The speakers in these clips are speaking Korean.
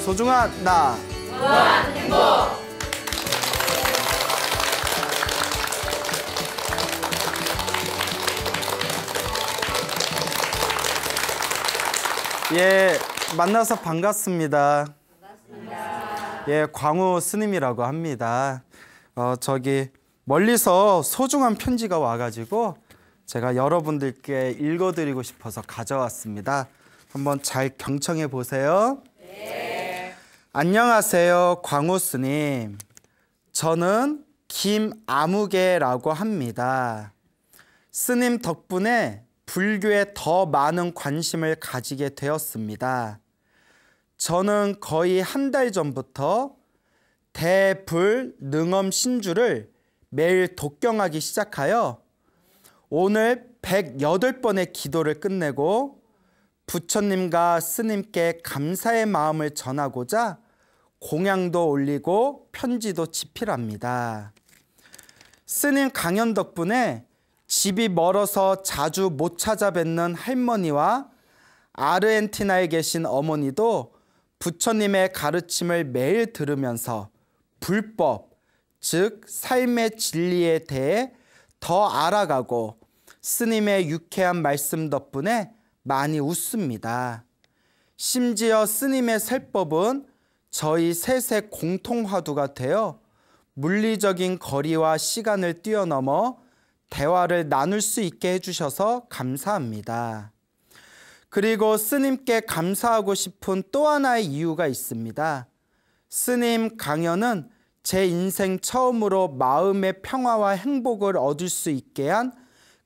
소중한 나. 무한 행복. 예, 만나서 반갑습니다. 반갑습니다. 예, 광우 스님이라고 합니다. 어, 저기 멀리서 소중한 편지가 와가지고 제가 여러분들께 읽어드리고 싶어서 가져왔습니다. 한번 잘 경청해 보세요. 네. 안녕하세요, 광우스님. 저는 김아무개라고 합니다. 스님 덕분에 불교에 더 많은 관심을 가지게 되었습니다. 저는 거의 한 달 전부터 대불능엄 신주를 매일 독경하기 시작하여 오늘 108번의 기도를 끝내고 부처님과 스님께 감사의 마음을 전하고자 공양도 올리고 편지도 집필합니다. 스님 강연 덕분에 집이 멀어서 자주 못 찾아뵙는 할머니와 아르헨티나에 계신 어머니도 부처님의 가르침을 매일 들으면서 불법, 즉 삶의 진리에 대해 더 알아가고 스님의 유쾌한 말씀 덕분에 많이 웃습니다. 심지어 스님의 설법은 저희 셋의 공통화두가 되어 물리적인 거리와 시간을 뛰어넘어 대화를 나눌 수 있게 해주셔서 감사합니다. 그리고 스님께 감사하고 싶은 또 하나의 이유가 있습니다. 스님 강연은 제 인생 처음으로 마음의 평화와 행복을 얻을 수 있게 한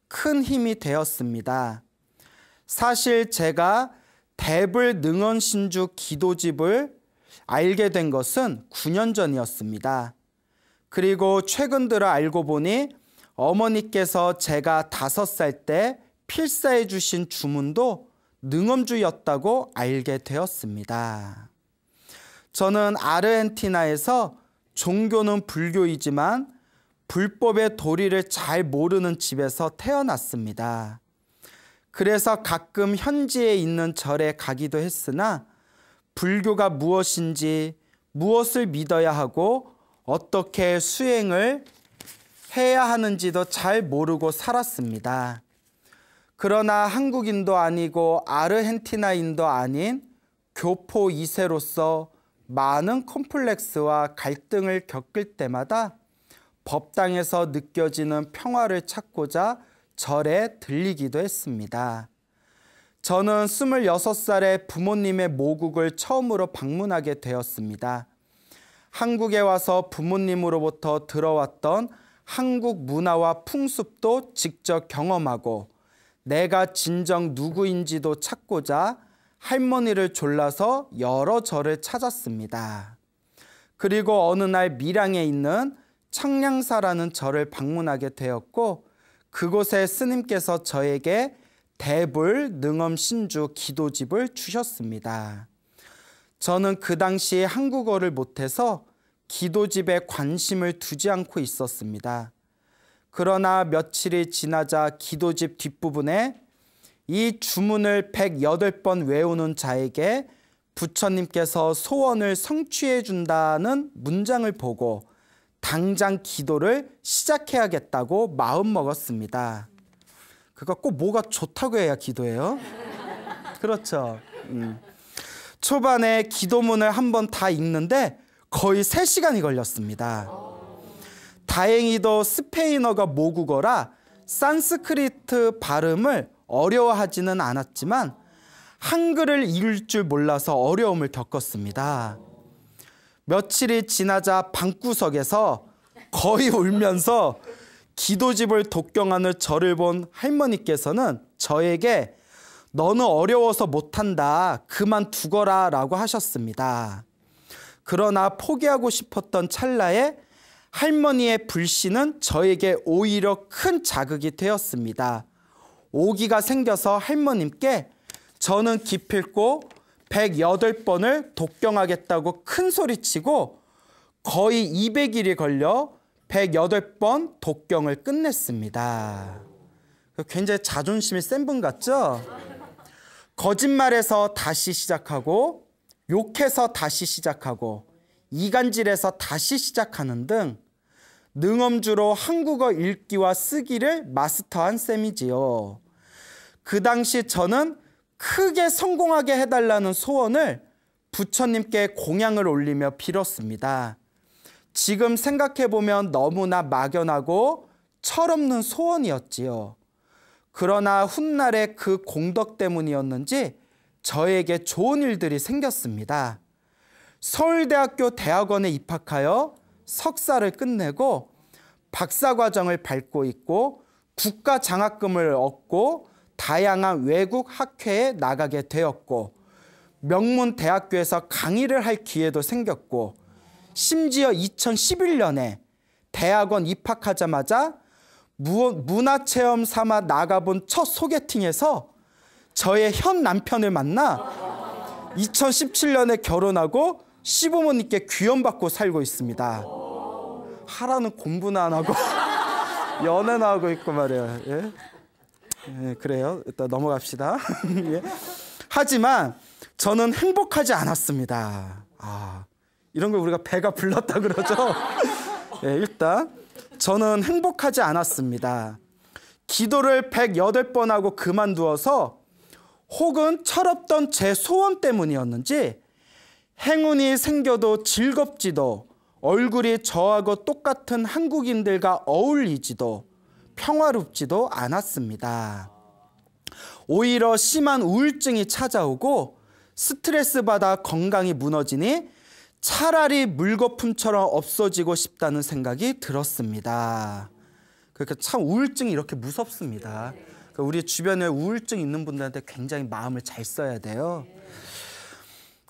큰 힘이 되었습니다. 사실 제가 대불 능원신주 기도집을 알게 된 것은 9년 전이었습니다. 그리고 최근 들어 알고 보니 어머니께서 제가 5살때 필사해 주신 주문도 능엄주였다고 알게 되었습니다. 저는 아르헨티나에서 종교는 불교이지만 불법의 도리를 잘 모르는 집에서 태어났습니다. 그래서 가끔 현지에 있는 절에 가기도 했으나 불교가 무엇인지 무엇을 믿어야 하고 어떻게 수행을 해야 하는지도 잘 모르고 살았습니다. 그러나 한국인도 아니고 아르헨티나인도 아닌 교포 2세로서 많은 콤플렉스와 갈등을 겪을 때마다 법당에서 느껴지는 평화를 찾고자 절에 들리기도 했습니다. 저는 26살에 부모님의 모국을 처음으로 방문하게 되었습니다. 한국에 와서 부모님으로부터 들어왔던 한국 문화와 풍습도 직접 경험하고 내가 진정 누구인지도 찾고자 할머니를 졸라서 여러 절을 찾았습니다. 그리고 어느 날 밀양에 있는 청량사라는 절을 방문하게 되었고 그곳에 스님께서 저에게 대불 능엄 신주 기도집을 주셨습니다. 저는 그당시 한국어를 못해서 기도집에 관심을 두지 않고 있었습니다. 그러나 며칠이 지나자 기도집 뒷부분에 이 주문을 108번 외우는 자에게 부처님께서 소원을 성취해 준다는 문장을 보고 당장 기도를 시작해야겠다고 마음먹었습니다. 그러니까 꼭 뭐가 좋다고 해야 기도해요. 그렇죠. 음. 초반에 기도문을 한번 다 읽는데 거의 3시간이 걸렸습니다. 다행히도 스페인어가 모국어라 산스크리트 발음을 어려워하지는 않았지만 한글을 읽을 줄 몰라서 어려움을 겪었습니다. 며칠이 지나자 방구석에서 거의 울면서 기도집을 독경하는 저를 본 할머니께서는 저에게 너는 어려워서 못한다. 그만 두거라. 라고 하셨습니다. 그러나 포기하고 싶었던 찰나에 할머니의 불신은 저에게 오히려 큰 자극이 되었습니다. 오기가 생겨서 할머님께 저는 기필코 108번을 독경하겠다고 큰 소리치고 거의 200일이 걸려 108번 독경을 끝냈습니다. 그 굉장히 자존심이 센 분 같죠? 거짓말에서 다시 시작하고 욕해서 다시 시작하고 이간질에서 다시 시작하는 등 능엄주로 한국어 읽기와 쓰기를 마스터한 셈이지요. 그 당시 저는 크게 성공하게 해달라는 소원을 부처님께 공양을 올리며 빌었습니다. 지금 생각해보면 너무나 막연하고 철없는 소원이었지요. 그러나 훗날의 그 공덕 때문이었는지 저에게 좋은 일들이 생겼습니다. 서울대학교 대학원에 입학하여 석사를 끝내고 박사과정을 밟고 있고 국가 장학금을 얻고 다양한 외국 학회에 나가게 되었고 명문 대학교에서 강의를 할 기회도 생겼고 심지어 2011년에 대학원 입학하자마자 문화체험 삼아 나가본 첫 소개팅에서 저의 현 남편을 만나 2017년에 결혼하고 시부모님께 귀염받고 살고 있습니다. 하라는 공부나 안 하고 연애나 하고 있고 말이에요. 예? 예, 그래요. 일단 넘어갑시다. 예. 하지만 저는 행복하지 않았습니다. 아, 이런 걸 우리가 배가 불렀다 그러죠. 네, 일단 저는 행복하지 않았습니다. 기도를 108번 하고 그만두어서 혹은 철없던 제 소원 때문이었는지 행운이 생겨도 즐겁지도 얼굴이 저하고 똑같은 한국인들과 어울리지도 평화롭지도 않았습니다. 오히려 심한 우울증이 찾아오고 스트레스 받아 건강이 무너지니 차라리 물거품처럼 없어지고 싶다는 생각이 들었습니다. 그러니까 참 우울증이 이렇게 무섭습니다. 그러니까 우리 주변에 우울증 있는 분들한테 굉장히 마음을 잘 써야 돼요.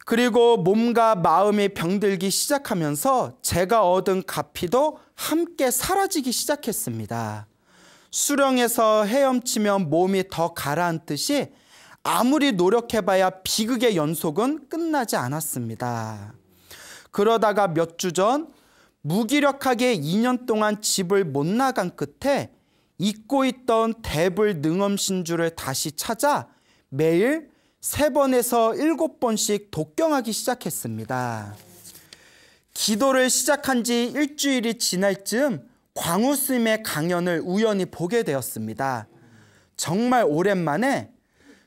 그리고 몸과 마음이 병들기 시작하면서 제가 얻은 가피도 함께 사라지기 시작했습니다. 수령에서 헤엄치면 몸이 더 가라앉듯이 아무리 노력해봐야 비극의 연속은 끝나지 않았습니다. 그러다가 몇 주 전 무기력하게 2년 동안 집을 못 나간 끝에 잊고 있던 대불 능엄신주를 다시 찾아 매일 3번에서7 번씩 독경하기 시작했습니다. 기도를 시작한 지 일주일이 지날 쯤 광우스님의 강연을 우연히 보게 되었습니다. 정말 오랜만에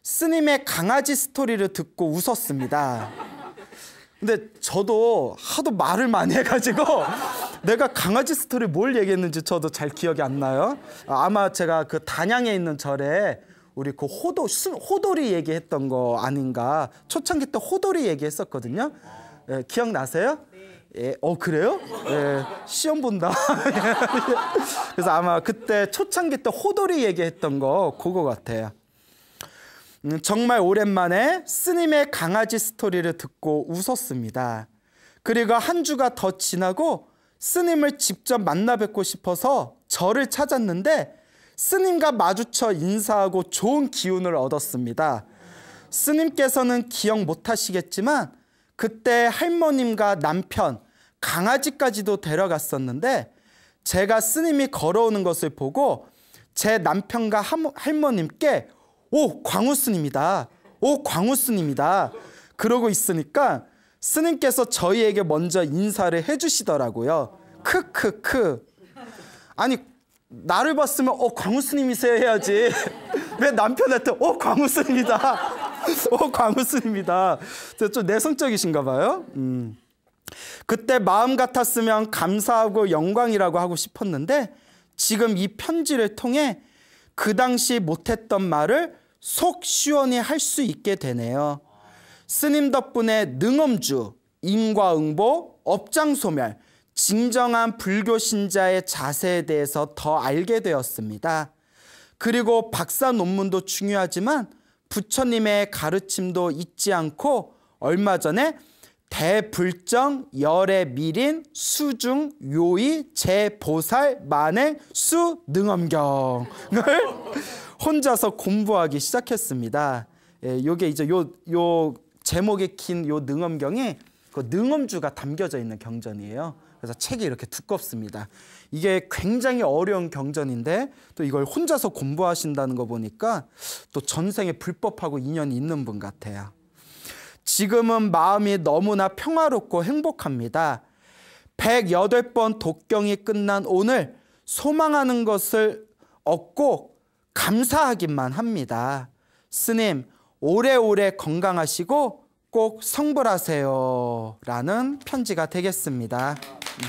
스님의 강아지 스토리를 듣고 웃었습니다. 근데 저도 하도 말을 많이 해가지고 내가 강아지 스토리 뭘 얘기했는지 저도 잘 기억이 안 나요. 아마 제가 그 단양에 있는 절에 우리 그 호도 호돌이 얘기했던 거 아닌가 초창기 때 호돌이 얘기했었거든요. 예, 기억나세요? 예, 어 그래요? 예, 시험 본다. 그래서 아마 그때 초창기 때 호돌이 얘기했던 거 그거 같아요. 음, 정말 오랜만에 스님의 강아지 스토리를 듣고 웃었습니다. 그리고 한 주가 더 지나고 스님을 직접 만나 뵙고 싶어서 저를 찾았는데 스님과 마주쳐 인사하고 좋은 기운을 얻었습니다. 스님께서는 기억 못 하시겠지만 그때 할머님과 남편, 강아지까지도 데려갔었는데 제가 스님이 걸어오는 것을 보고 제 남편과 할머님께 오 광우스님이다. 오 광우스님이다. 그러고 있으니까 스님께서 저희에게 먼저 인사를 해주시더라고요. 크크크. 아니 나를 봤으면 어 광우스님이세요 해야지. 왜 남편한테 어 광우스님이다. 어 광우스님이다. 좀 내성적이신가 봐요. 음. 그때 마음 같았으면 감사하고 영광이라고 하고 싶었는데 지금 이 편지를 통해 그 당시 못했던 말을 속 시원히 할 수 있게 되네요. 스님 덕분에 능엄주, 인과응보, 업장소멸, 진정한 불교 신자의 자세에 대해서 더 알게 되었습니다. 그리고 박사 논문도 중요하지만 부처님의 가르침도 잊지 않고 얼마 전에 대불정, 열의 미린, 수중, 요이 재보살, 만행, 수, 능엄경을 혼자서 공부하기 시작했습니다. 예, 요게 이제 요, 요 제목에 긴요 능엄경이 그 능엄주가 담겨져 있는 경전이에요. 그래서 책이 이렇게 두껍습니다. 이게 굉장히 어려운 경전인데 또 이걸 혼자서 공부하신다는 거 보니까 또 전생에 불법하고 인연이 있는 분 같아요. 지금은 마음이 너무나 평화롭고 행복합니다. 108번 독경이 끝난 오늘 소망하는 것을 얻고 감사하기만 합니다. 스님, 오래오래 건강하시고 꼭 성불하세요. 라는 편지가 되겠습니다. 음.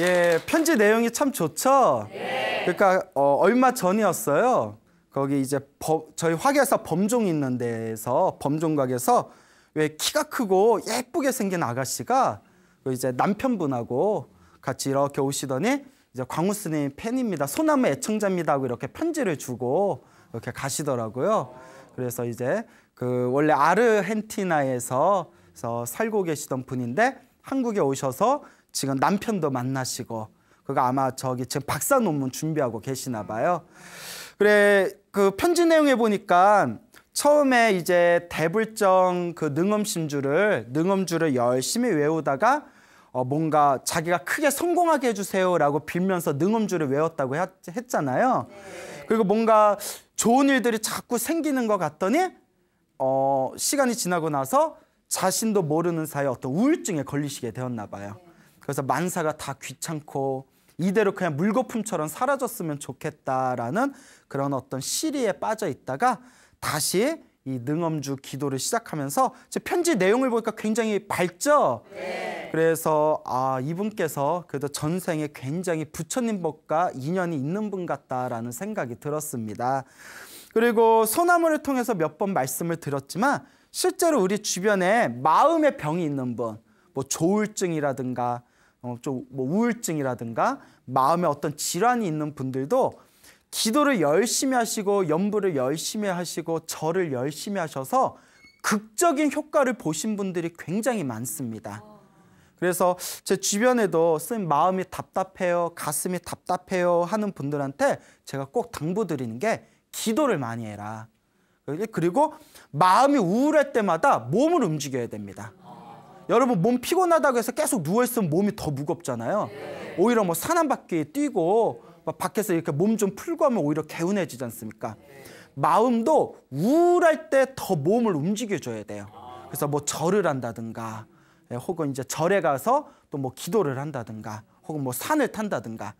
음. 예, 편지 내용이 참 좋죠? 예. 그러니까 어, 얼마 전이었어요. 거기 이제 법, 저희 화계사 범종 있는 데에서 범종각에서 왜 키가 크고 예쁘게 생긴 아가씨가 그 이제 남편분하고 같이 이렇게 오시더니 이제 광우 스님 팬입니다. 소나무 애청자입니다 하고 이렇게 편지를 주고 이렇게 가시더라고요. 그래서 이제 그 원래 아르헨티나에서 살고 계시던 분인데 한국에 오셔서 지금 남편도 만나시고 그거 아마 저기 지금 박사 논문 준비하고 계시나 봐요. 그래 그 편지 내용에 보니까 처음에 이제 대불정 그 능엄심주를 능엄주를 열심히 외우다가 어 뭔가 자기가 크게 성공하게 해주세요라고 빌면서 능엄주를 외웠다고 했잖아요. 네. 그리고 뭔가 좋은 일들이 자꾸 생기는 것 같더니 어 시간이 지나고 나서 자신도 모르는 사이에 어떤 우울증에 걸리시게 되었나 봐요. 네. 그래서 만사가 다 귀찮고 이대로 그냥 물거품처럼 사라졌으면 좋겠다라는 그런 어떤 시리에 빠져 있다가 다시 이 능엄주 기도를 시작하면서 제 편지 내용을 보니까 굉장히 밝죠. 네. 그래서 아 이분께서 그래도 전생에 굉장히 부처님법과 인연이 있는 분 같다라는 생각이 들었습니다. 그리고 소나무를 통해서 몇 번 말씀을 드렸지만 실제로 우리 주변에 마음의 병이 있는 분, 뭐 조울증이라든가 어, 좀뭐 우울증이라든가 마음에 어떤 질환이 있는 분들도 기도를 열심히 하시고 연부를 열심히 하시고 절을 열심히 하셔서 극적인 효과를 보신 분들이 굉장히 많습니다. 그래서 제 주변에도 선생님 마음이 답답해요, 가슴이 답답해요 하는 분들한테 제가 꼭 당부드리는 게 기도를 많이 해라. 그리고 마음이 우울할 때마다 몸을 움직여야 됩니다. 여러분 몸 피곤하다고 해서 계속 누워있으면 몸이 더 무겁잖아요. 오히려 뭐 산 한 바퀴 뛰고 막 밖에서 이렇게 몸 좀 풀고 하면 오히려 개운해지지 않습니까? 마음도 우울할 때 더 몸을 움직여줘야 돼요. 그래서 뭐 절을 한다든가 예, 혹은 이제 절에 가서 또 뭐 기도를 한다든가 혹은 뭐 산을 탄다든가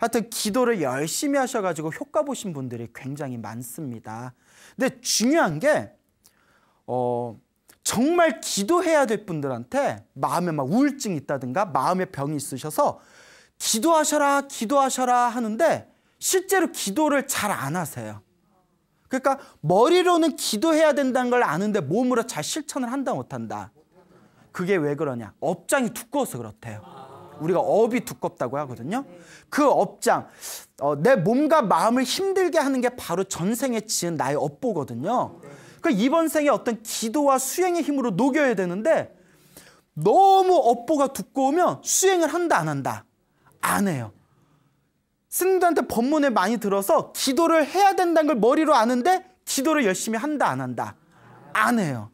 하여튼 기도를 열심히 하셔가지고 효과 보신 분들이 굉장히 많습니다. 근데 중요한 게 어, 정말 기도해야 될 분들한테 마음에 막 우울증이 있다든가 마음에 병이 있으셔서 기도하셔라, 기도하셔라 하는데 실제로 기도를 잘 안 하세요. 그러니까 머리로는 기도해야 된다는 걸 아는데 몸으로 잘 실천을 한다 못한다. 그게 왜 그러냐? 업장이 두꺼워서 그렇대요. 우리가 업이 두껍다고 하거든요. 그 업장, 어, 내 몸과 마음을 힘들게 하는 게 바로 전생에 지은 나의 업보거든요. 그 이번 생에 어떤 기도와 수행의 힘으로 녹여야 되는데 너무 업보가 두꺼우면 수행을 한다 안 한다 안 해요. 스님한테 법문을 많이 들어서 기도를 해야 된다는 걸 머리로 아는데 기도를 열심히 한다 안 한다 안 해요.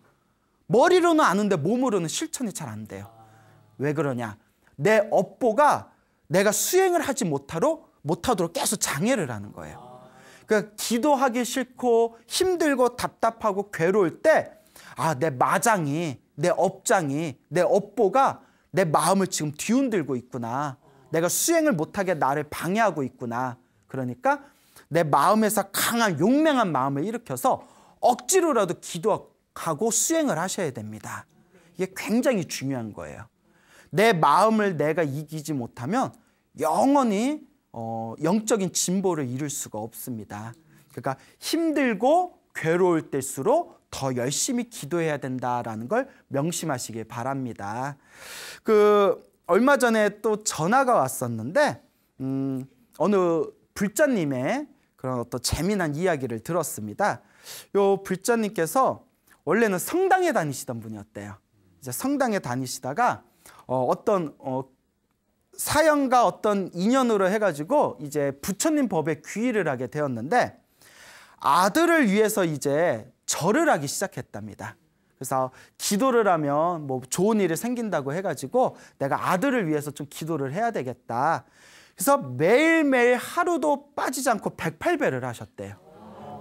머리로는 아는데 몸으로는 실천이 잘 안 돼요. 왜 그러냐? 내 업보가 내가 수행을 하지 못하로 못하도록 계속 장애를 하는 거예요. 그러니까 기도하기 싫고 힘들고 답답하고 괴로울 때 아, 내 마장이, 내 업장이, 내 업보가 내 마음을 지금 뒤흔들고 있구나. 내가 수행을 못하게 나를 방해하고 있구나. 그러니까 내 마음에서 강한 용맹한 마음을 일으켜서 억지로라도 기도하고 수행을 하셔야 됩니다. 이게 굉장히 중요한 거예요. 내 마음을 내가 이기지 못하면 영원히 어, 영적인 진보를 이룰 수가 없습니다. 그러니까 힘들고 괴로울 때일수록 더 열심히 기도해야 된다라는 걸 명심하시길 바랍니다. 그 얼마 전에 또 전화가 왔었는데 음, 어느 불자님의 그런 어떤 재미난 이야기를 들었습니다. 요 불자님께서 원래는 성당에 다니시던 분이었대요. 이제 성당에 다니시다가 어, 어떤 어, 사형과 어떤 인연으로 해가지고 이제 부처님 법에 귀의를 하게 되었는데 아들을 위해서 이제 절을 하기 시작했답니다. 그래서 기도를 하면 뭐 좋은 일이 생긴다고 해가지고 내가 아들을 위해서 좀 기도를 해야 되겠다. 그래서 매일매일 하루도 빠지지 않고 108배를 하셨대요.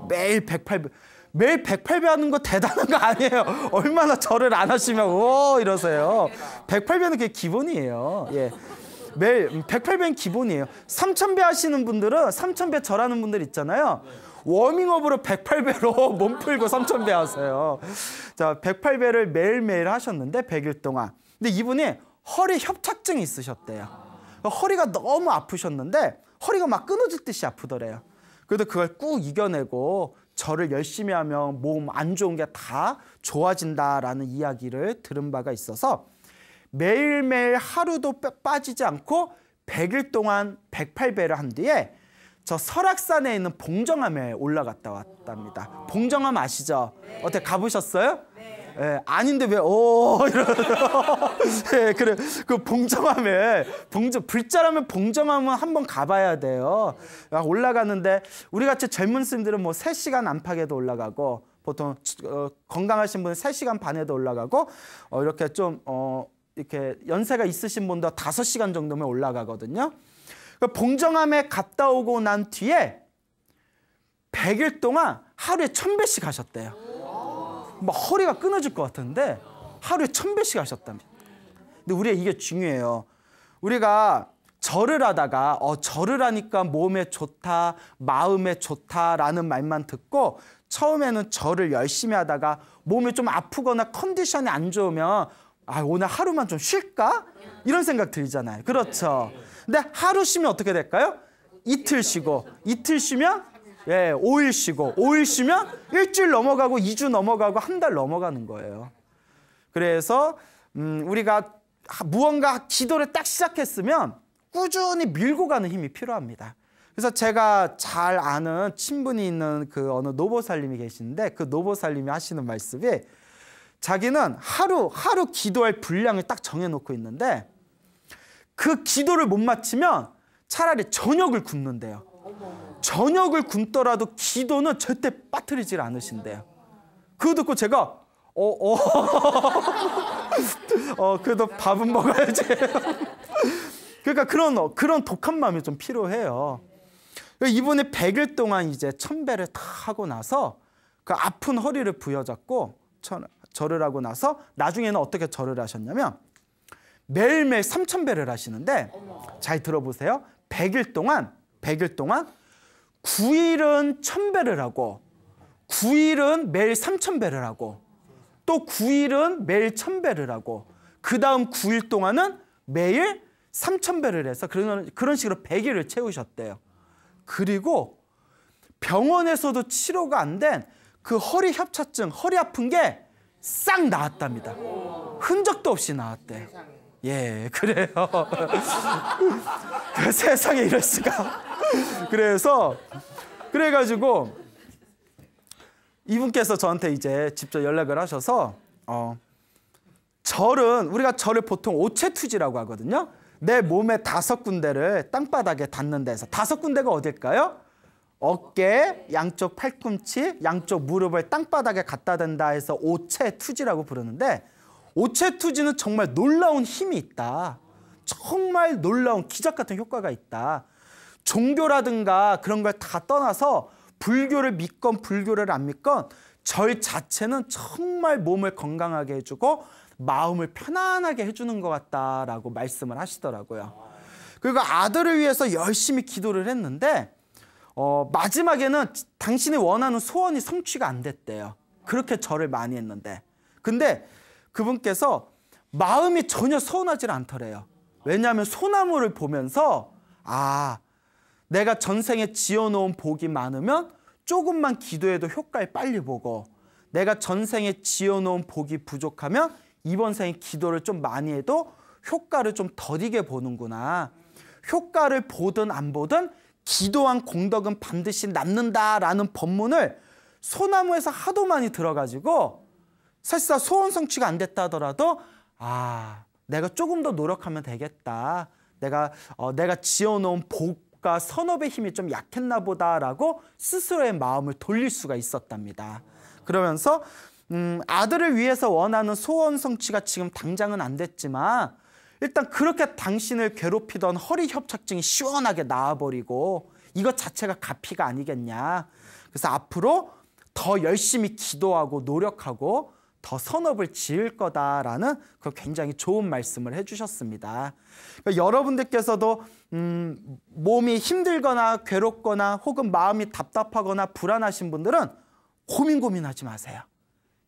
매일 108배. 매일 108배 하는 거 대단한 거 아니에요. 얼마나 절을 안 하시면 오 이러세요. 108배는 그게 기본이에요. 예. 매일 108배는 기본이에요. 3000배 하시는 분들은 3000배 절하는 분들 있잖아요. 워밍업으로 108배로 몸 풀고 3000배 하세요. 자, 108배를 매일매일 하셨는데 100일 동안. 근데 이분이 허리 협착증이 있으셨대요. 그러니까 허리가 너무 아프셨는데 허리가 막 끊어질 듯이 아프더래요. 그래도 그걸 꾹 이겨내고 저를 열심히 하면 몸 안 좋은 게 다 좋아진다라는 이야기를 들은 바가 있어서 매일매일 하루도 빠지지 않고 100일 동안 108배를 한 뒤에 저 설악산에 있는 봉정암에 올라갔다 왔답니다. 봉정암 아시죠? 네. 어때 가보셨어요? 네. 예, 아닌데 왜, 오, 어, 이러면서. 예, 그래. 그 봉정암에, 봉정, 불자라면 봉정암은 한번 가봐야 돼요. 아, 올라가는데, 우리 같이 젊은 스님들은 뭐 3시간 안팎에도 올라가고, 보통 어, 건강하신 분은 3시간 반에도 올라가고, 어, 이렇게 좀, 어, 이렇게 연세가 있으신 분도 다섯 시간 정도면 올라가거든요. 그러니까 봉정함에 갔다 오고 난 뒤에 백일 동안 하루에 천배씩가셨대요막 허리가 끊어질 것 같은데 하루에 천배씩가셨답니다 근데 우리가 이게 중요해요. 우리가 절을 하다가 어 절을 하니까 몸에 좋다, 마음에 좋다라는 말만 듣고 처음에는 절을 열심히 하다가 몸이 좀 아프거나 컨디션이 안 좋으면 아, 오늘 하루만 좀 쉴까? 이런 생각 들잖아요. 그렇죠. 근데 하루 쉬면 어떻게 될까요? 이틀 쉬고, 이틀 쉬면 예, 5일 쉬고, 5일 쉬면 일주일 넘어가고, 2주 넘어가고, 한 달 넘어가는 거예요. 그래서 음, 우리가 무언가 기도를 딱 시작했으면 꾸준히 밀고 가는 힘이 필요합니다. 그래서 제가 잘 아는 친분이 있는 그 어느 노보살님이 계시데그 노보살님이 하시는 말씀이 자기는 하루 하루 기도할 분량을 딱 정해놓고 있는데 그 기도를 못 마치면 차라리 저녁을 굶는데요. 저녁을 굶더라도 기도는 절대 빠뜨리질 않으신대요. 그거 듣고 제가 어, 어. 어 그래도 밥은 먹어야지. 그러니까 그런 그런 독한 마음이 좀 필요해요. 이번에 100일 동안 이제 천배를 다 하고 나서 그 아픈 허리를 부여잡고 천 절을 하고 나서 나중에는 어떻게 절을 하셨냐면 매일매일 삼천 배를 하시는데 잘 들어보세요. 1 0 0일 동안 1 0 0일 동안 9일은천 배를 하고 9일은 매일 삼천 배를 하고 또 9일은 매일 1000배를 하고 그 다음 9일 동안은 매일 3000배를 해서 그런, 그런 식으로 100일을 채우셨대요. 그리고 병원에서도 치료가 안 된 그 허리 협착증 허리 아픈 게싹 나왔답니다. 흔적도 없이 나왔대. 예, 그래요. 그 세상에 이럴 수가. 그래서 그래가지고 이분께서 저한테 이제 직접 연락을 하셔서 어, 절은 우리가 절을 보통 오체투지라고 하거든요. 내 몸의 다섯 군데를 땅바닥에 닿는 데서 다섯 군데가 어딜까요? 어깨, 양쪽 팔꿈치, 양쪽 무릎을 땅바닥에 갖다 댄다 해서 오체투지라고 부르는데 오체투지는 정말 놀라운 힘이 있다. 정말 놀라운 기적 같은 효과가 있다. 종교라든가 그런 걸 다 떠나서 불교를 믿건 불교를 안 믿건 절 자체는 정말 몸을 건강하게 해주고 마음을 편안하게 해주는 것 같다라고 말씀을 하시더라고요. 그리고 아들을 위해서 열심히 기도를 했는데 어, 마지막에는 당신이 원하는 소원이 성취가 안 됐대요. 그렇게 절을 많이 했는데. 근데 그분께서 마음이 전혀 서운하지 않더래요. 왜냐하면 소나무를 보면서 아, 내가 전생에 지어놓은 복이 많으면 조금만 기도해도 효과를 빨리 보고 내가 전생에 지어놓은 복이 부족하면 이번 생에 기도를 좀 많이 해도 효과를 좀 더디게 보는구나. 효과를 보든 안 보든 기도한 공덕은 반드시 남는다라는 법문을 소나무에서 하도 많이 들어가지고 사실상 소원 성취가 안 됐다 하더라도 아 내가 조금 더 노력하면 되겠다 내가 어, 내가 지어놓은 복과 선업의 힘이 좀 약했나 보다라고 스스로의 마음을 돌릴 수가 있었답니다 그러면서 음, 아들을 위해서 원하는 소원 성취가 지금 당장은 안 됐지만 일단 그렇게 당신을 괴롭히던 허리 협착증이 시원하게 나아버리고 이것 자체가 가피가 아니겠냐. 그래서 앞으로 더 열심히 기도하고 노력하고 더 선업을 지을 거다라는 그 굉장히 좋은 말씀을 해주셨습니다. 그러니까 여러분들께서도 음, 몸이 힘들거나 괴롭거나 혹은 마음이 답답하거나 불안하신 분들은 고민 고민하지 마세요.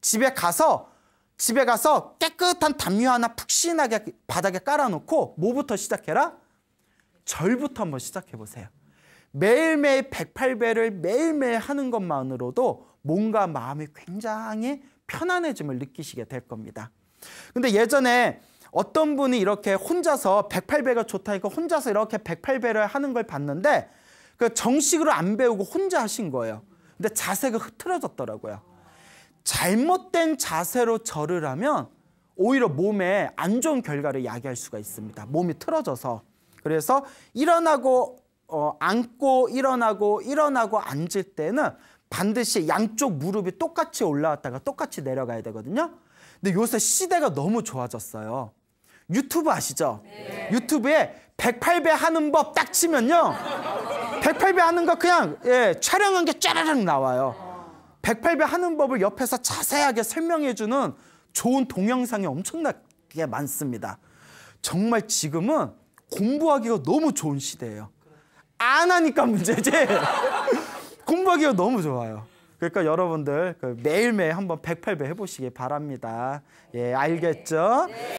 집에 가서 집에 가서 깨끗한 담요 하나 푹신하게 바닥에 깔아놓고 뭐부터 시작해라? 절부터 한번 시작해보세요. 매일매일 108배를 매일매일 하는 것만으로도 뭔가 마음이 굉장히 편안해짐을 느끼시게 될 겁니다. 근데 예전에 어떤 분이 이렇게 혼자서 108배가 좋다니까 혼자서 이렇게 108배를 하는 걸 봤는데 그 정식으로 안 배우고 혼자 하신 거예요. 근데 자세가 흐트러졌더라고요. 잘못된 자세로 절을 하면 오히려 몸에 안 좋은 결과를 야기할 수가 있습니다. 몸이 틀어져서. 그래서 일어나고 어, 앉고 일어나고 일어나고 앉을 때는 반드시 양쪽 무릎이 똑같이 올라왔다가 똑같이 내려가야 되거든요. 근데 요새 시대가 너무 좋아졌어요. 유튜브 아시죠? 네. 유튜브에 108배 하는 법 딱 치면요. 108배 하는 거 그냥 예, 촬영한 게 짜라락 나와요. 108배 하는 법을 옆에서 자세하게 설명해주는 좋은 동영상이 엄청나게 많습니다. 정말 지금은 공부하기가 너무 좋은 시대예요. 안 하니까 문제지. 공부하기가 너무 좋아요. 그러니까 여러분들 그 매일매일 한번 108배 해보시기 바랍니다. 예, 알겠죠?